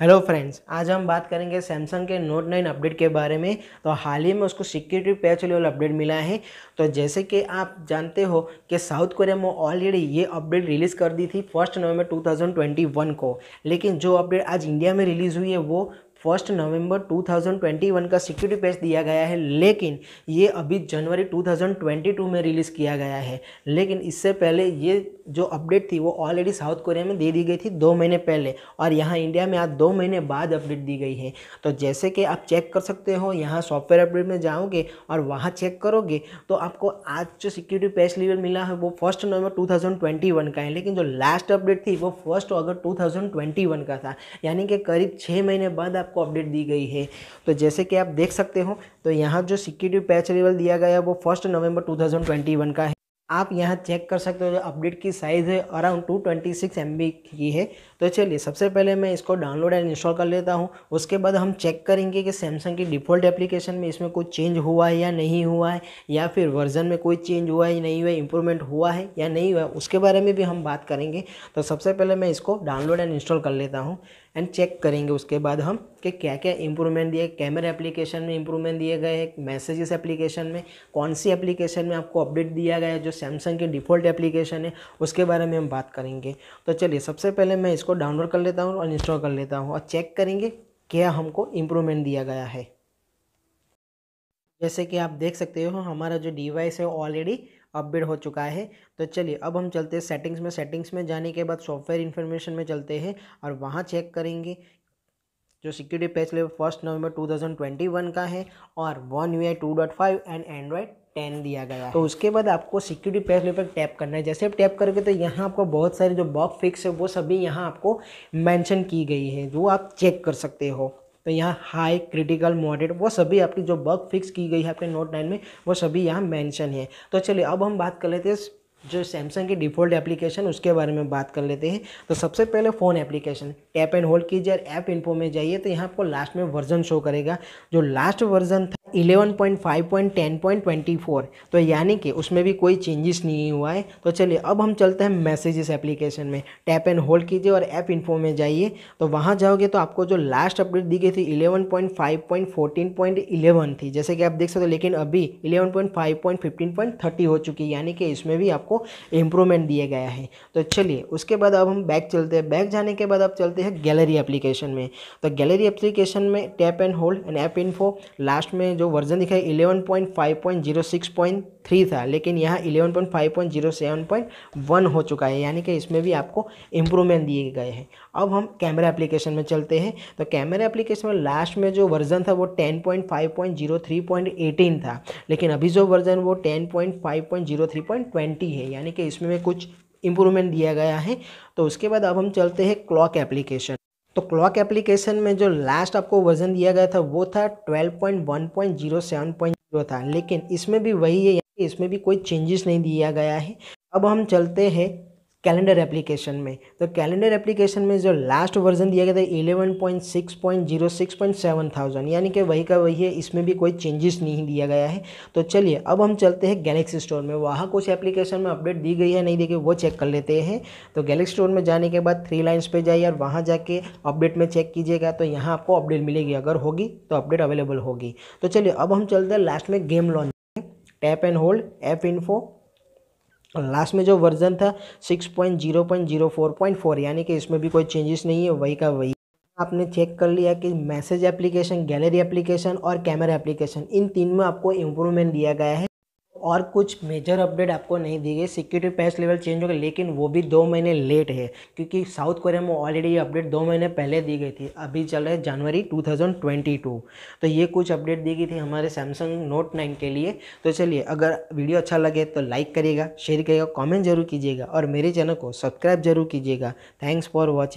hello friends आज हम बात करेंगे सैमसंग के नोट 9 अपडेट के बारे में तो हाल ही में उसको सिक्योरिटी पैच लेवल अपडेट मिला है तो जैसे कि आप जानते हो कि साउथ कोरिया में ऑलरेडी ये अपडेट रिलीज़ कर दी थी फर्स्ट नवंबर 2021 को लेकिन जो अपडेट आज इंडिया में रिलीज़ हुई है वो फर्स्ट नवंबर 2021 का सिक्योरिटी पैच दिया गया है लेकिन ये अभी जनवरी 2022 में रिलीज़ किया गया है लेकिन इससे पहले ये जो अपडेट थी वो ऑलरेडी साउथ कोरिया में दे दी गई थी दो महीने पहले और यहाँ इंडिया में आज दो महीने बाद अपडेट दी गई है तो जैसे कि आप चेक कर सकते हो यहाँ सॉफ्टवेयर अपडेट में जाओगे और वहाँ चेक करोगे तो आपको आज जो सिक्योरिटी पैच लेवल मिला है वो फर्स्ट नवंबर 2021 का है लेकिन जो लास्ट अपडेट थी वो फर्स्ट अगस्त 2021 का था यानी कि करीब छः महीने बाद आपको आपको अपडेट दी गई है तो जैसे कि आप देख सकते हो तो यहाँ जो सिक्योरिटी पैच लेवल दिया गया है वो फर्स्ट नवंबर 2021 का है आप यहाँ चेक कर सकते हो जो अपडेट की साइज़ है around two twenty six M B की है तो चलिए सबसे पहले मैं इसको डाउनलोड एंड इंस्टॉल कर लेता हूँ उसके बाद हम चेक करेंगे कि सैमसंग की डिफ़ॉल्ट एप्लीकेशन में इसमें कोई चेंज हुआ है या नहीं हुआ है या फिर वर्जन में कोई चेंज हुआ है या नहीं हुआ है इंप्रूवमेंट हुआ है या नहीं हुआ है उसके बारे में भी हम बात करेंगे तो सबसे पहले मैं इसको डाउनलोड एंड इंस्टॉल कर लेता हूँ एंड चेक करेंगे उसके बाद हम कि क्या क्या इंप्रूवमेंट दिए कैमरा एप्लीकेशन में इंप्रूवमेंट दिए गए हैं मैसेजेस एप्लीकेशन में कौन सी एप्लीकेशन में आपको अपडेट दिया गया है जो सैमसंग के डिफ़ॉल्ट एप्लीकेशन है उसके बारे में हम बात करेंगे तो चलिए सबसे पहले मैं इसको डाउनलोड कर लेता हूँ और इंस्टॉल कर लेता हूँ और चेक करेंगे क्या हमको इम्प्रूवमेंट दिया गया है जैसे कि आप देख सकते हो हमारा जो डिवाइस है ऑलरेडी अपडेट हो चुका है तो चलिए अब हम चलते हैं सेटिंग्स में सेटिंग्स में जाने के बाद सॉफ्टवेयर इन्फॉर्मेशन में चलते हैं और वहाँ चेक करेंगे जो security patch level first November 2021 का है और one U I two dot five and Android ten दिया गया तो उसके बाद आपको सिक्योरिटी पैच लेवल पर टैप करना है जैसे आप टैप करोगे तो यहाँ आपको बहुत सारे जो बॉक फिक्स है वो सभी यहाँ आपको मेंशन की गई है जो आप चेक कर सकते हो तो यहाँ हाई क्रिटिकल मॉडेट वो सभी आपकी जो बग फिक्स की गई है आपके नोट नाइन में वो सभी यहाँ मैंशन है तो चलिए अब हम बात कर लेते हैं जो सैमसंग की डिफ़ॉल्ट एप्लीकेशन उसके बारे में बात कर लेते हैं तो सबसे पहले phone application tap and hold कीजिए और ऐप इन्फो में जाइए तो यहाँ आपको लास्ट में वर्जन शो करेगा जो लास्ट वर्जन था 11.5.10.24 तो यानी कि उसमें भी कोई चेंजेस नहीं हुआ है तो चलिए अब हम चलते हैं मैसेजेस एप्लीकेशन में टैप एंड होल्ड कीजिए और ऐप इन्फो में जाइए तो वहाँ जाओगे तो आपको जो लास्ट अपडेट दी गई थी इलेवन थी जैसे कि आप देख सकते हो लेकिन अभी थर्टी हो चुकी है यानी कि इसमें भी आपको इंप्रूवमेंट इम्प्रूवमेंट दिया गया है तो चलिए उसके बाद अब हम बैक चलते हैं बैक जाने के बाद अब चलते हैं गैलरी एप्लीकेशन में तो गैलरी एप्लीकेशन में tap and hold and app info last में जो वर्जन दिखाई eleven point five point zero six point three था लेकिन यहाँ eleven point five point zero seven point one हो चुका है यानी कि इसमें भी आपको इम्प्रूवमेंट दिए गए हैं अब हम कैमरा एप्लीकेशन में चलते हैं तो कैमरा एप्लीकेशन में लास्ट में जो वर्जन था वो ten point five point zero three point eighteen था लेकिन अभी जो वर्जन वो ten point five point zero three point twenty है यानी कि इसमें कुछ इम्प्रूवमेंट दिया गया है तो उसके बाद अब हम चलते हैं क्लॉक एप्लीकेशन तो क्लॉक एप्लीकेशन में जो लास्ट आपको वर्जन दिया गया था वो था twelve point one point zero seven point zero था लेकिन इसमें भी वही है इसमें भी कोई चेंजेस नहीं दिया गया है अब हम चलते हैं कैलेंडर एप्लीकेशन में तो कैलेंडर एप्लीकेशन में जो लास्ट वर्जन दिया गया था eleven point six point zero six point seven thousand यानी कि वही का वही है इसमें भी कोई चेंजेस नहीं दिया गया है तो चलिए अब हम चलते हैं गैलेक्सी स्टोर में वहाँ कुछ एप्लीकेशन में अपडेट दी गई है नहीं दी गई वो चेक कर लेते हैं तो गैलेक्सी स्टोर में जाने के बाद थ्री लाइन्स पर जाइए और वहाँ जाके अपडेट में चेक कीजिएगा तो यहाँ आपको अपडेट मिलेगी अगर होगी तो अपडेट अवेलेबल होगी तो चलिए अब हम चलते हैं लास्ट में game launch tap and hold app info और लास्ट में जो वर्जन था six point zero point zero four point four यानी कि इसमें भी कोई चेंजेस नहीं है वही का वही आपने चेक कर लिया कि मैसेज एप्लीकेशन गैलरी एप्लीकेशन और कैमरा एप्लीकेशन इन तीन में आपको इम्प्रूवमेंट दिया गया है और कुछ मेजर अपडेट आपको नहीं दी गई सिक्योरिटी पैच लेवल चेंज हो गया लेकिन वो भी दो महीने लेट है क्योंकि साउथ कोरिया में ऑलरेडी ये अपडेट दो महीने पहले दी गई थी अभी चल रहा है जनवरी 2022 तो ये कुछ अपडेट दी गई थी हमारे सैमसंग नोट नाइन के लिए तो चलिए अगर वीडियो अच्छा लगे तो लाइक करिएगा शेयर करिएगा कॉमेंट जरूर कीजिएगा और मेरे चैनल को सब्सक्राइब जरूर कीजिएगा थैंक्स फॉर वॉचिंग